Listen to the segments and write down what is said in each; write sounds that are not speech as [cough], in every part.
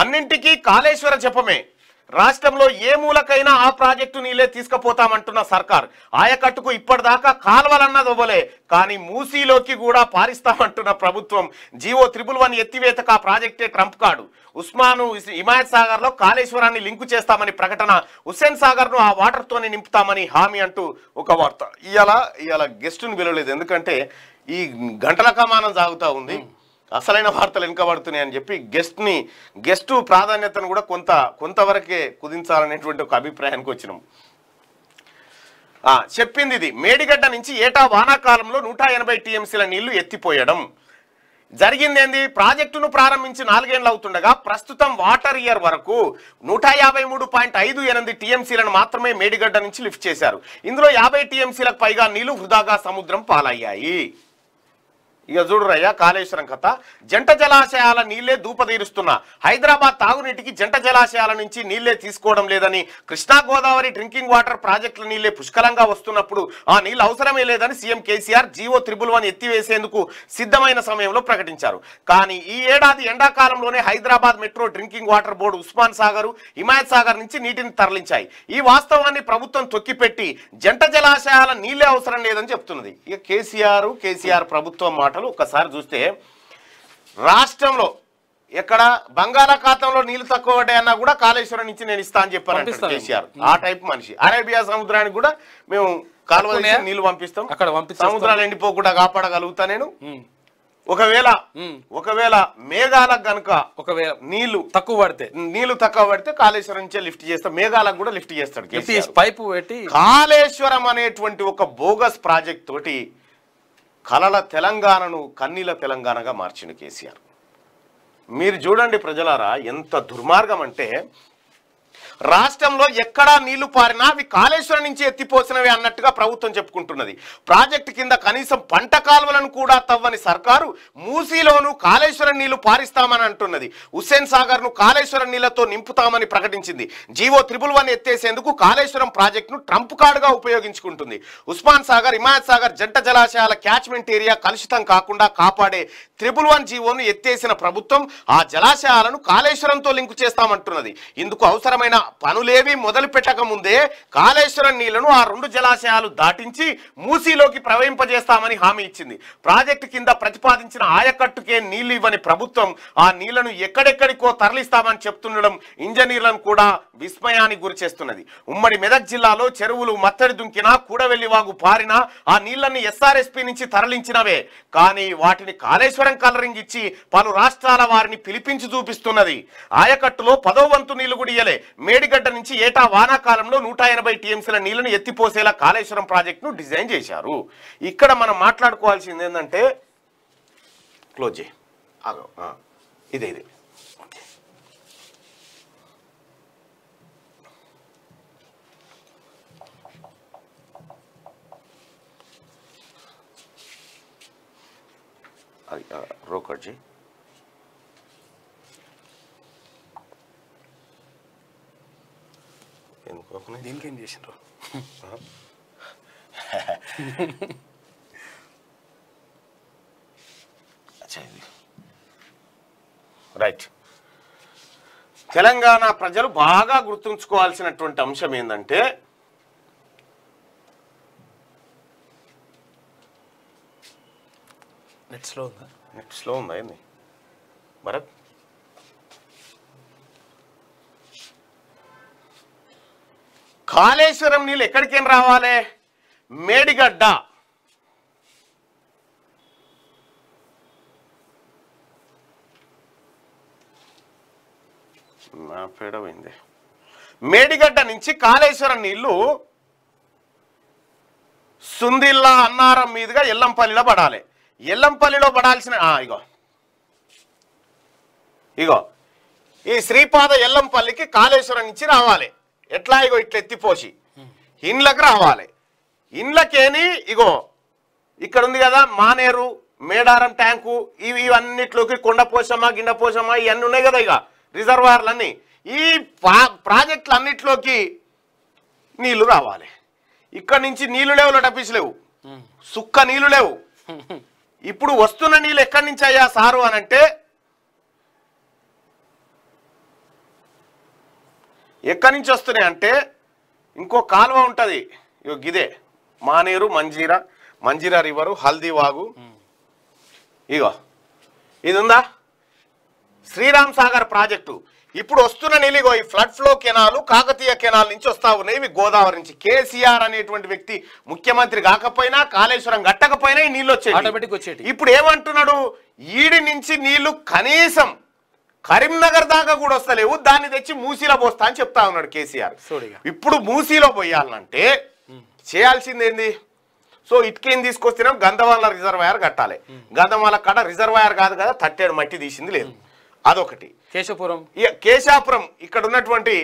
అన్నింటికీ కాళేశ్వర జపమే రాష్ట్రంలో ఏ మూలకైనా ఆ ప్రాజెక్టు నీళ్ళే తీసుకుపోతామంటున్న సర్కార్ ఆయకట్టుకు ఇప్పటిదాకా కాల్వలన్నది ఇవ్వలే కానీ మూసీలోకి కూడా పారిస్తామంటున్న ప్రభుత్వం జీవో త్రిబుల్ వన్ ఎత్తివేతకు ఆ ప్రాజెక్టే ట్రంప్ కాడు ఉస్మాను హిమాయత్ సాగర్లో కాళేశ్వరాన్ని లింకు చేస్తామని ప్రకటన హుస్సేన్ సాగర్ను ఆ వాటర్తోనే నింపుతామని హామీ అంటూ ఒక వార్త ఇలా ఇవాళ గెస్టును పిలవలేదు ఎందుకంటే ఈ గంటల కమానం సాగుతూ ఉంది అసలైన వార్తలు వెనుకబడుతున్నాయని చెప్పి గెస్ట్ని గెస్ట్ ప్రాధాన్యతను కూడా కొంత కొంతవరకే కుదించాలనేటువంటి ఒక అభిప్రాయానికి వచ్చినాం చెప్పింది ఇది మేడిగడ్డ నుంచి ఏటా వానాకాలంలో నూట ఎనభై టీఎంసీల నీళ్లు ఎత్తిపోయడం జరిగిందేంది ప్రాజెక్టును ప్రారంభించి నాలుగేండ్లు అవుతుండగా ప్రస్తుతం వాటర్ ఇయర్ వరకు నూట యాభై మూడు పాయింట్ ఐదు ఎనిమిది టీఎంసీలను మాత్రమే మేడిగడ్డ నుంచి లిఫ్ట్ చేశారు ఇందులో యాభై టీఎంసీలకు పైగా నీళ్లు వృధాగా సముద్రం పాలయ్యాయి ఇక చూడురయ్యా కాళేశ్వరం కథ జంట జలాశయాల నీళ్లే దూపదీరుస్తున్నా హైదరాబాద్ తాగునీటికి జంట జలాశయాల నుంచి నీళ్లే తీసుకోవడం లేదని కృష్ణా గోదావరి డ్రింకింగ్ వాటర్ ప్రాజెక్టుల నీళ్లే పుష్కలంగా వస్తున్నప్పుడు ఆ నీళ్లు అవసరమే లేదని CM KCR GO triple one ఎత్తివేసేందుకు సిద్ధమైన సమయంలో ప్రకటించారు కానీ ఈ ఏడాది ఎండాకాలంలోనే Hyderabad metro drinking water board Osman Sagar Himayat Sagar నుంచి నీటిని తరలించాయి ఈ వాస్తవాన్ని ప్రభుత్వం తొక్కిపెట్టి జంట జలాశయాల నీళ్లే అవసరం లేదని చెప్తున్నది ఇక కేసీఆర్ కేసీఆర్ ప్రభుత్వం మాట మాటలు ఒక్కసారి చూస్తే రాష్ట్రంలో ఎక్కడ బంగాళాఖాతంలో నీళ్లు తక్కువ అన్నా కూడా కాళేశ్వరం నుంచి నేను ఇస్తా అని చెప్పాను కేసీఆర్ ఆ టైప్ మనిషి అరేబియా సముద్రానికి కూడా మేము కాలువ నీళ్లు పంపిస్తాం అక్కడ సముద్రాలు ఎండిపోకుండా కాపాడగలుగుతా నేను ఒకవేళ ఒకవేళ మేఘాలకు గనుక ఒకవేళ నీళ్లు తక్కువ పడితే నీళ్లు తక్కువ పడితే కాళేశ్వరం నుంచే లిఫ్ట్ చేస్తాం మేఘాలకు కూడా లిఫ్ట్ చేస్తాడు పైపు పెట్టి కాళేశ్వరం అనేటువంటి ఒక బోగస్ ప్రాజెక్ట్ తోటి కలల తెలంగాణను కన్నీల తెలంగాణగా మార్చిన కేసీఆర్ మీరు చూడండి ప్రజలారా ఎంత దుర్మార్గం అంటే రాష్ట్రంలో ఎక్కడా నీళ్లు పారినా అవి కాళేశ్వరం నుంచి ఎత్తిపోసినవి అన్నట్టుగా ప్రభుత్వం చెప్పుకుంటున్నది ప్రాజెక్టు కింద కనీసం పంట కాలువలను కూడా తవ్వని సర్కారు మూసీలోను కాళేశ్వరం నీళ్లు పారిస్తామని అంటున్నది హుస్సేన్ సాగర్ను కాళేశ్వరం నీళ్లతో నింపుతామని ప్రకటించింది జీవో త్రిబుల్ వన్ ఎత్తేసేందుకు కాళేశ్వరం ప్రాజెక్టును ట్రంప్ కార్డుగా ఉపయోగించుకుంటుంది ఉస్మాన్ సాగర్ హిమాయత్ సాగర్ జంట జలాశయాల క్యాచ్మెంట్ ఏరియా కలుషితం కాకుండా కాపాడే త్రిబుల్ వన్ జీవోను ఎత్తేసిన ప్రభుత్వం ఆ జలాశయాలను కాళేశ్వరంతో లింకు చేస్తామంటున్నది ఇందుకు అవసరమైన పనులేవి మొదలు ముందే కాళేశ్వరం నీళ్లను ఆ రెండు జలాశయాలు దాటించి మూసీలోకి ప్రవహింపజేస్తామని హామీ ఇచ్చింది ప్రాజెక్టు కింద ప్రతిపాదించిన ఆయకట్టుకే నీళ్లు ఇవ్వని ప్రభుత్వం ఆ నీళ్లను ఎక్కడెక్కడికో తరలిస్తామని చెప్తుండడం ఇంజనీర్లను కూడా విస్మయానికి గురిచేస్తున్నది ఉమ్మడి మెదక్ జిల్లాలో చెరువులు మత్తడి దుంకినా వాగు పారినా ఆ నీళ్లను ఎస్ఆర్ఎస్పీ నుంచి తరలించినవే కానీ వాటిని కాళేశ్వరం కలరింగ్ ఇచ్చి పలు రాష్ట్రాల వారిని పిలిపించి చూపిస్తున్నది ఆయకట్టులో పదో వంతు నీళ్లు గుడియలే మేడిగడ్డ నుంచి ఏటా వానాకాలంలో నూట ఎనభై టీఎంసీల నీళ్లను ఎత్తిపోసేలా కాళేశ్వరం ప్రాజెక్టును డిజైన్ చేశారు ఇక్కడ మనం మాట్లాడుకోవాల్సింది ఏంటంటే క్లోజ్ చేయి ఇదే ఇదే రోకర్జీ దీనికేం చేసినారు రైట్ తెలంగాణ ప్రజలు బాగా గుర్తుంచుకోవాల్సినటువంటి అంశం ఏంటంటే నెట్ స్లో ఉందా నెట్ స్లో ఉందా ఏంది భరత్ కాళేశ్వరం నీళ్ళు ఎక్కడికేం రావాలి మేడిగడ్డ నా పేడమైంది మేడిగడ్డ నుంచి కాళేశ్వరం నీళ్లు సుందిల్లా అన్నారం మీదుగా ఎల్లంపల్లిలో పడాలి ఎల్లంపల్లిలో పడాల్సిన ఇగో ఇగో ఈ శ్రీపాద ఎల్లంపల్లికి కాళేశ్వరం నుంచి రావాలి ఎట్లా ఇగో ఇట్లా ఎత్తిపోసి ఇండ్లకు రావాలి ఇండ్లకేని ఇగో ఇక్కడ ఉంది కదా మానేరు మేడారం ట్యాంకు ఇవి ఇవన్నిట్లోకి కొండ పోసమ్మా గిండ పోసమ్మా ఇవన్నీ ఉన్నాయి కదా ఇక రిజర్వాయర్లన్నీ ఈ ప్రాజెక్టులన్నిట్లోకి నీళ్లు రావాలి ఇక్కడ నుంచి నీళ్లు లేవు లటపీస్ లేవు సుక్క నీళ్లు లేవు [laughs] ఇప్పుడు వస్తున్న నీళ్ళు ఎక్కడి నుంచి అయ్యా సారు అనంటే ఎక్కడి నుంచి వస్తున్నాయి అంటే ఇంకో కాలువ ఉంటుంది ఇగో గిదే మానేరు మంజీరా మంజీరా రివరు హల్దీవాగు ఇగో ఇది ఉందా శ్రీరామ్ సాగర్ ప్రాజెక్టు ఇప్పుడు వస్తున్న నిలిగో ఈ flood flow canal Kakatiya canal నుంచి వస్తా ఉన్నాయి ఇవి గోదావరి నుంచి కేసీఆర్ అనేటువంటి వ్యక్తి ముఖ్యమంత్రి కాకపోయినా కాళేశ్వరం కట్టకపోయినా ఈ నీళ్ళు వచ్చాయి ఇప్పుడు ఏమంటున్నాడు ఈడి నుంచి నీళ్లు కనీసం కరీంనగర్ దాకా కూడా వస్తలేవు దాన్ని తెచ్చి మూసీలో పోస్తా అని చెప్తా ఉన్నాడు కేసీఆర్ ఇప్పుడు మూసీలో పోయాలంటే చేయాల్సింది ఏంది సో ఇటుకేం తీసుకొస్తున్నాం గంధమాల రిజర్వాయర్ కట్టాలి గంధమాల కడ రిజర్వాయర్ కాదు కదా తట్టేడు మట్టి తీసింది లేదు అదొకటి కేశాపురం కేశాపురం ఇక్కడ ఉన్నటువంటి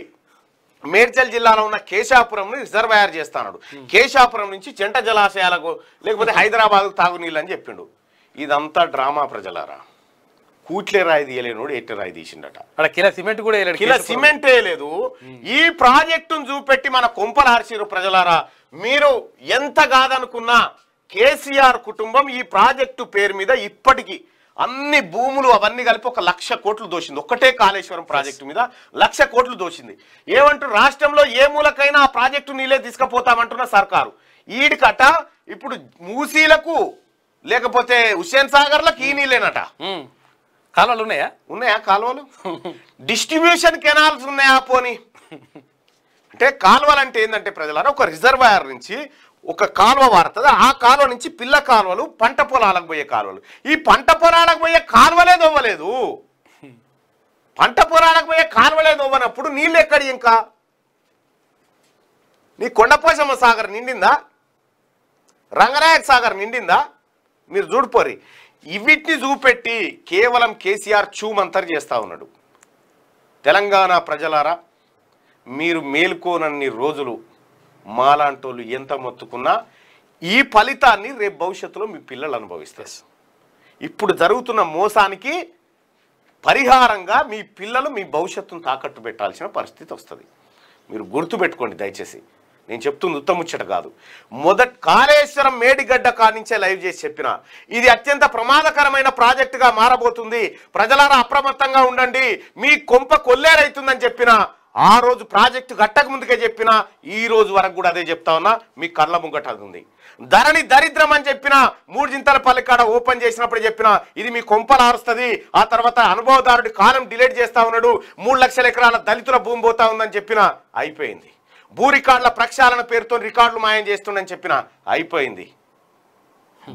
మేడ్చల్ జిల్లాలో ఉన్న కేశాపురంని రిజర్వాయర్ చేస్తాడు కేశాపురం నుంచి చెంట జలాశయాలకు లేకపోతే హైదరాబాద్ తాగునీళ్ళు అని చెప్పిండు ఇదంతా డ్రామా ప్రజలారా కూట్లే రాయి తీయలేనోడు ఎట్టి రాయి తీసిండట అక్కడ సిమెంట్ కూడా వేయలేదు సిమెంట్ వేయలేదు ఈ ప్రాజెక్టును చూపెట్టి మన కొంపలు హర్షిరు ప్రజలారా మీరు ఎంత కాదనుకున్నా కేసీఆర్ కుటుంబం ఈ ప్రాజెక్టు పేరు మీద ఇప్పటికీ అన్ని భూములు అవన్నీ కలిపి ఒక లక్ష కోట్లు దోషింది ఒక్కటే కాళేశ్వరం ప్రాజెక్టు మీద లక్ష కోట్లు దోషింది ఏమంటూ రాష్ట్రంలో ఏ మూలకైనా ఆ ప్రాజెక్టు నీళ్ళే తీసుకుపోతామంటున్న సర్కారు ఈడికట ఇప్పుడు మూసీలకు లేకపోతే హుస్సేన్ సాగర్లకు ఈ నీళ్ళేనట కాలువలు ఉన్నాయా ఉన్నాయా కాలువలు డిస్ట్రిబ్యూషన్ కెనాల్స్ ఉన్నాయా పోనీ అంటే కాలువలు అంటే ఏంటంటే ప్రజలను ఒక రిజర్వాయర్ నుంచి ఒక కాలువ వారుతుంది ఆ కాలువ నుంచి పిల్ల కాలువలు పంట పొలాలకు పోయే కాలువలు ఈ పంట పొలాలకు పోయే కాలువలే దొవ్వలేదు పంట పొలాలకు పోయే కాలువలే దొవ్వనప్పుడు నీళ్ళు ఎక్కడి ఇంకా నీ కొండపోసమ్మ సాగర్ నిండిందా రంగనాయక సాగర్ నిండిందా మీరు చూడిపోరి ఇవిటిని చూపెట్టి కేవలం కేసీఆర్ చూమంతరి చేస్తూ ఉన్నాడు తెలంగాణ ప్రజలారా మీరు మేల్కోనన్ని రోజులు మాలాంటోళ్ళు ఎంత మొత్తుకున్నా ఈ ఫలితాన్ని రేపు భవిష్యత్తులో మీ పిల్లలు అనుభవిస్తారు ఇప్పుడు జరుగుతున్న మోసానికి పరిహారంగా మీ పిల్లలు మీ భవిష్యత్తును తాకట్టు పెట్టాల్సిన పరిస్థితి వస్తుంది మీరు గుర్తుపెట్టుకోండి దయచేసి నేను చెప్తుంది ఉత్తముచ్చట కాదు మొదట కాళేశ్వరం మేడిగడ్డ కానించే లైవ్ చేసి చెప్పిన ఇది అత్యంత ప్రమాదకరమైన ప్రాజెక్టుగా మారబోతుంది ప్రజలారా అప్రమత్తంగా ఉండండి మీ కొంప కొల్లేరైతుందని చెప్పిన ఆ రోజు ప్రాజెక్టు గట్టక ముందుకే చెప్పిన ఈ రోజు వరకు కూడా అదే చెప్తా ఉన్నా మీ కళ్ళ ముంగట ఉంది ధరణి దరిద్రం అని చెప్పిన మూడు జింతల పల్లికాడ ఓపెన్ చేసినప్పుడు చెప్పిన ఇది మీ కొంపలు ఆరుస్తుంది ఆ తర్వాత అనుభవదారుడి కాలం డిలేట్ చేస్తా ఉన్నాడు మూడు లక్షల ఎకరాల దళితుల భూమి పోతా ఉందని చెప్పిన అయిపోయింది భూ రికార్డుల ప్రక్షాళన పేరుతో రికార్డులు మాయం చేస్తుండని చెప్పిన అయిపోయింది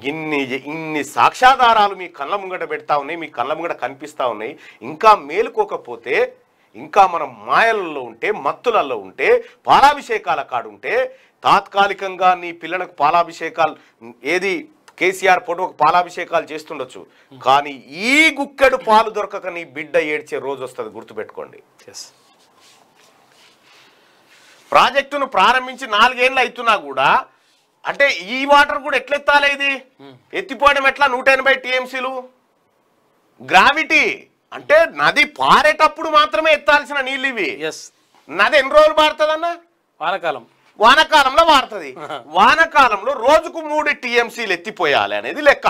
ఇన్ని ఇన్ని సాక్ష్యాధారాలు మీ కళ్ళ ముంగట పెడతా ఉన్నాయి మీ కళ్ళ ముంగట కనిపిస్తూ ఉన్నాయి ఇంకా మేలుకోకపోతే ఇంకా మనం మాయలలో ఉంటే మత్తులలో ఉంటే పాలాభిషేకాల కాడుంటే తాత్కాలికంగా నీ పిల్లలకు పాలాభిషేకాలు ఏది కేసీఆర్ ఫోటోకు పాలాభిషేకాలు చేస్తుండొచ్చు కానీ ఈ గుక్కెడు పాలు దొరకక నీ బిడ్డ ఏడ్చే రోజు వస్తుంది గుర్తుపెట్టుకోండి ప్రాజెక్టును ప్రారంభించి నాలుగేళ్ళు అవుతున్నా కూడా అంటే ఈ వాటర్ కూడా ఎట్లెత్తాలి ఇది ఎత్తిపోవడం ఎట్లా నూట ఎనభై టీఎంసీలు గ్రావిటీ అంటే నది పారేటప్పుడు మాత్రమే ఎత్తాల్సిన నీళ్ళు ఇవి నది ఎన్ని రోజులు అన్న వానకాలం వానకాలంలో వారుతుంది వానకాలంలో రోజుకు మూడు టీఎంసీలు ఎత్తిపోయాలి అనేది లెక్క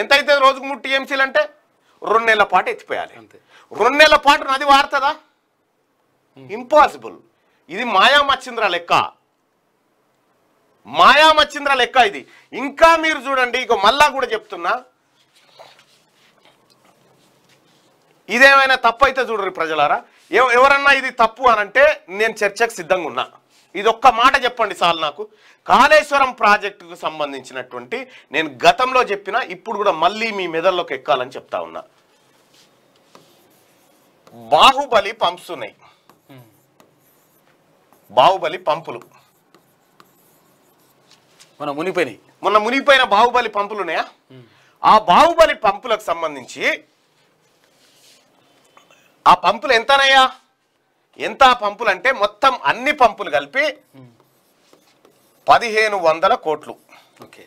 ఎంత అవుతుంది రోజుకు మూడు టీఎంసీలు అంటే రెండు నెలల పాటు ఎత్తిపోయాలి రెండు నెలల పాటు నది వారుతుందా ఇంపాసిబుల్ ఇది మాయామచ్చింద్ర లెక్క మాయామచ్చింద్ర లెక్క ఇది ఇంకా మీరు చూడండి ఇక మళ్ళా కూడా చెప్తున్నా ఇదేమైనా తప్పు అయితే చూడరు ప్రజలారా ఎవరన్నా ఇది తప్పు అనంటే నేను చర్చకు సిద్ధంగా ఉన్నా ఇది ఒక్క మాట చెప్పండి సార్ నాకు కాళేశ్వరం ప్రాజెక్టుకు సంబంధించినటువంటి నేను గతంలో చెప్పిన ఇప్పుడు కూడా మళ్ళీ మీ మెదల్లోకి ఎక్కాలని చెప్తా ఉన్నా బాహుబలి పంప్స్ ఉన్నాయి బాహుబలి పంపులు మన మునిపోయి మొన్న మునిగిపోయిన బాహుబలి పంపులు ఉన్నాయా ఆ బాహుబలి పంపులకు సంబంధించి ఆ పంపులు ఎంతనయ్యా ఎంత ఆ పంపులు అంటే మొత్తం అన్ని పంపులు కలిపి పదిహేను వందల కోట్లు ఓకే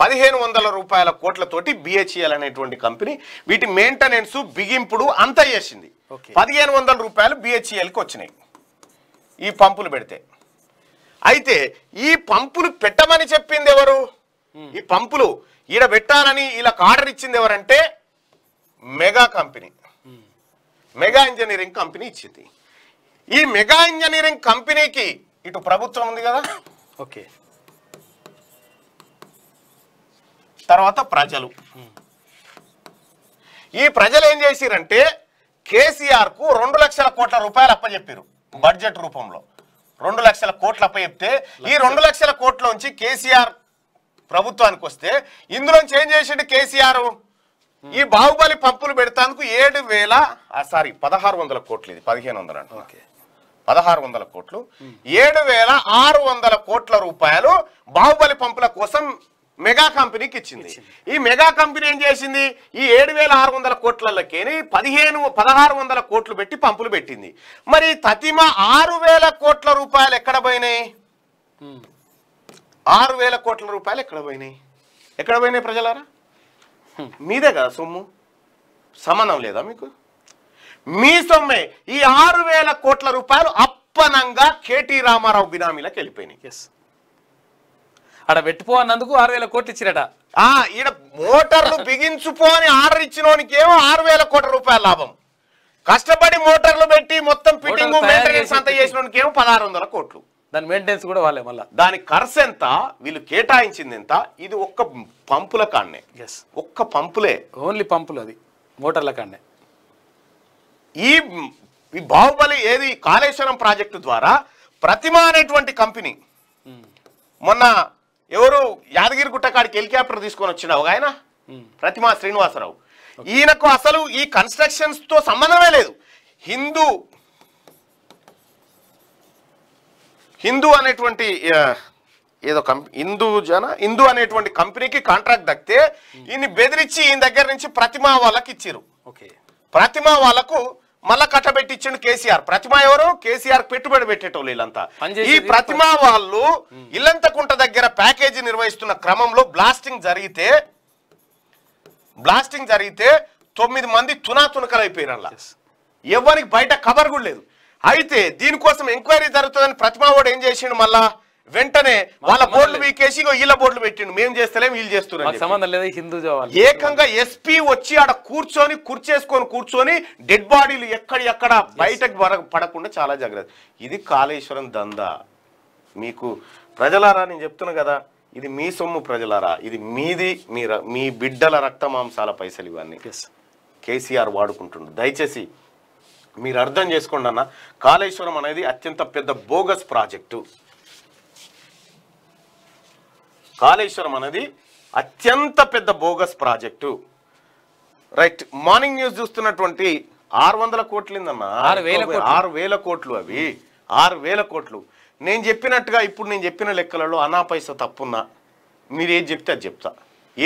పదిహేను వందల రూపాయల కోట్లతోటి బిహెచ్ఎల్ e అనేటువంటి కంపెనీ వీటి మెయింటెనెన్స్ బిగింపుడు అంతా చేసింది పదిహేను వందల రూపాయలు బిహెచ్ఎల్కి e వచ్చినాయి ఈ పంపులు పెడితే అయితే ఈ పంపులు పెట్టమని చెప్పింది ఎవరు ఈ పంపులు ఈడ పెట్టాలని ఇలా ఆర్డర్ ఇచ్చింది ఎవరంటే Megha company Megha engineering company ఇచ్చింది ఈ మెగా ఇంజనీరింగ్ కంపెనీకి ఇటు ప్రభుత్వం ఉంది కదా ఓకే తర్వాత ప్రజలు ఈ ప్రజలు ఏం చేసిరంటే కేసీఆర్కు రెండు లక్షల కోట్ల రూపాయలు అప్పచెప్పారు బడ్జెట్ రూపంలో రెండు లక్షల కోట్లు అప్పచెప్తే ఈ రెండు లక్షల కోట్లోంచి కేసీఆర్ ప్రభుత్వానికి వస్తే ఇందులోంచి ఏం చేసిండు కేసీఆర్ ఈ బాహుబలి పంపులు పెడతాందుకు ఏడు వేల సారీ పదహారు వందల కోట్లు ఇది పదిహేను వందలు అంటే పదహారు వందల కోట్లు ఏడు వేల ఆరు వందల కోట్ల రూపాయలు బాహుబలి పంపుల కోసం మెగా కంపెనీకి ఇచ్చింది ఈ మెగా కంపెనీ ఏం చేసింది ఈ ఏడు వేల ఆరు వందల కోట్లకేని పదిహేను పదహారు వందల కోట్లు పెట్టి పంపులు పెట్టింది మరి తతిమ ఆరు వేల కోట్ల రూపాయలు ఎక్కడ పోయినాయి ఆరు వేల కోట్ల రూపాయలు ఎక్కడ పోయినాయి ఎక్కడ పోయినాయి ప్రజలారా మీదే కదా సొమ్ము సమానం లేదా మీకు మీ సొమ్మే ఈ ఆరు వేల కోట్ల రూపాయలు అప్పనంగా కేటీ రామారావు బినామీలకు వెళ్ళిపోయినాయి అక్కడ పెట్టుకో అన్నందుకు ఆరు వేల కోట్లు ఇచ్చిరట ఈడ మోటార్లు బిగించుకో అని ఆర్డర్ ఇచ్చిన ఏమో ఆరు వేల కోట్ల రూపాయల లాభం కష్టపడి మోటార్లు పెట్టి మొత్తం ఫిట్టింగ్ మెయింటెనెన్స్ అంతా చేసిన ఏమో పదహారు వందల కోట్లు దాని మెయింటెనెన్స్ కూడా వాళ్ళే మళ్ళీ దాని ఖర్చు ఎంత వీళ్ళు కేటాయించింది ఎంత ఇది ఒక్క పంపుల కాన్నే ఎస్ ఒక్క పంపులే ఓన్లీ పంపులు అది మోటార్ల కాన్నే ఈ ఈ బాహుబలి ఏది కాళేశ్వరం ప్రాజెక్టు ద్వారా ప్రతిమ అనేటువంటి కంపెనీ hmm. మొన్న ఎవరు యాదగిరి గుట్టకాడికి కాడికి హెలికాప్టర్ తీసుకొని ఒక ఆయన ప్రతిమా శ్రీనివాసరావు ఈయనకు అసలు ఈ తో సంబంధమే లేదు హిందూ హిందూ అనేటువంటి ఏదో కంపెనీ హిందూ జన హిందూ అనేటువంటి కంపెనీకి కాంట్రాక్ట్ దక్కితే ఈయన్ని బెదిరించి ఈయన దగ్గర నుంచి ప్రతిమా వాళ్ళకి ఇచ్చారు ఓకే ప్రతిమా వాళ్ళకు మళ్ళా కట్టబెట్టించిండు కేసీఆర్ ప్రతిమ ఎవరు కేసీఆర్ పెట్టుబడి పెట్టేటోళ్ళు ఇల్లంతా ఈ ప్రతిమ వాళ్ళు ఇల్లంతకుంట దగ్గర ప్యాకేజీ నిర్వహిస్తున్న క్రమంలో బ్లాస్టింగ్ జరిగితే బ్లాస్టింగ్ జరిగితే తొమ్మిది మంది తునాతునకలు అయిపోయారు అలా ఎవరికి బయట కబర్ కూడా లేదు అయితే దీనికోసం ఎంక్వైరీ జరుగుతుందని ప్రతిమావాడు ఏం చేసిండు మళ్ళా వెంటనే వాళ్ళ బోర్డులు వీకేసి వీళ్ళ బోర్డులు పెట్టిండు మేము చేస్తలేము వీళ్ళు చేస్తున్నారు సంబంధం లేదు హిందూ ఏకంగా ఎస్పీ వచ్చి ఆడ కూర్చొని కుర్చేసుకొని కూర్చొని డెడ్ బాడీలు ఎక్కడ ఎక్కడ బయటకు పడకుండా చాలా జాగ్రత్త ఇది కాళేశ్వరం దందా మీకు ప్రజలారా నేను చెప్తున్నా కదా ఇది మీ సొమ్ము ప్రజలారా ఇది మీది మీ మీ బిడ్డల రక్త మాంసాల పైసలు ఇవన్నీ కేసీఆర్ వాడుకుంటుండు దయచేసి మీరు అర్థం చేసుకోండి అన్న కాళేశ్వరం అనేది అత్యంత పెద్ద బోగస్ ప్రాజెక్టు కాళేశ్వరం అనేది అత్యంత పెద్ద bogus project right morning news చూస్తున్నటువంటి ఆరు వందల కోట్లిందన్న ఆరు వేల కోట్లు అవి ఆరు వేల కోట్లు నేను చెప్పినట్టుగా ఇప్పుడు నేను చెప్పిన లెక్కలలో అనా పైస తప్పున్నా మీరు ఏది చెప్తే అది చెప్తా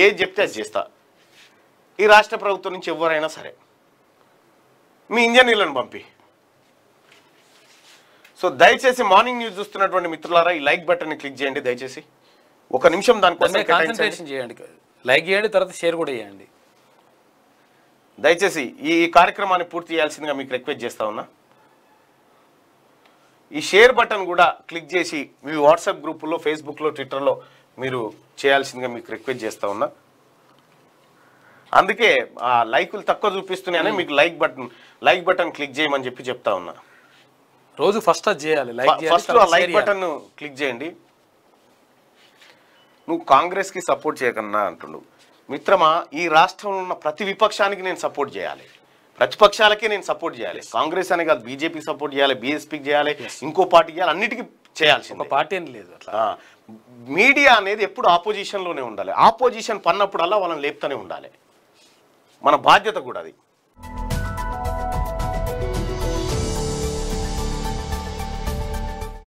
ఏది చెప్తే అది చేస్తా ఈ రాష్ట్ర ప్రభుత్వం నుంచి ఎవరైనా సరే మీ ఇంజనీర్లను పంపి సో దయచేసి మార్నింగ్ న్యూస్ చూస్తున్నటువంటి మిత్రులారా ఈ లైక్ బటన్ని క్లిక్ చేయండి దయచేసి ఒక నిమిషం దానికోసం కాన్సన్ట్రేషన్ చేయండి లైక్ చేయండి తర్వాత షేర్ కూడా చేయండి దయచేసి ఈ కార్యక్రమాన్ని పూర్తి చేయాల్సిందిగా మీకు రిక్వెస్ట్ చేస్తా ఉన్నా ఈ షేర్ బటన్ కూడా క్లిక్ చేసి మీ వాట్సాప్ గ్రూపుల్లో ఫేస్బుక్లో ట్విట్టర్లో మీరు చేయాల్సిందిగా మీకు రిక్వెస్ట్ చేస్తా ఉన్నా అందుకే ఆ లైకులు తక్కువ చూపిస్తున్నాయని hmm. మీకు like button like button click చేయమని చెప్పి చెప్తా ఉన్నా రోజు ఫస్ట్ చేయాలి ఫస్ట్ లైక్ బటన్ క్లిక్ చేయండి నువ్వు కాంగ్రెస్కి సపోర్ట్ చేయకన్నా అంటుండు మిత్రమా ఈ రాష్ట్రంలో ఉన్న ప్రతి విపక్షానికి నేను సపోర్ట్ చేయాలి ప్రతిపక్షాలకే నేను సపోర్ట్ చేయాలి కాంగ్రెస్ అనే కాదు బీజేపీ సపోర్ట్ చేయాలి బీఎస్పీకి చేయాలి ఇంకో పార్టీ చేయాలి అన్నిటికీ చేయాల్సింది పార్టీ అని లేదు అట్లా మీడియా అనేది ఎప్పుడు ఆపోజిషన్లోనే ఉండాలి ఆపోజిషన్ పన్నప్పుడల్లా వాళ్ళని లేపుతూనే ఉండాలి మన బాధ్యత కూడా అది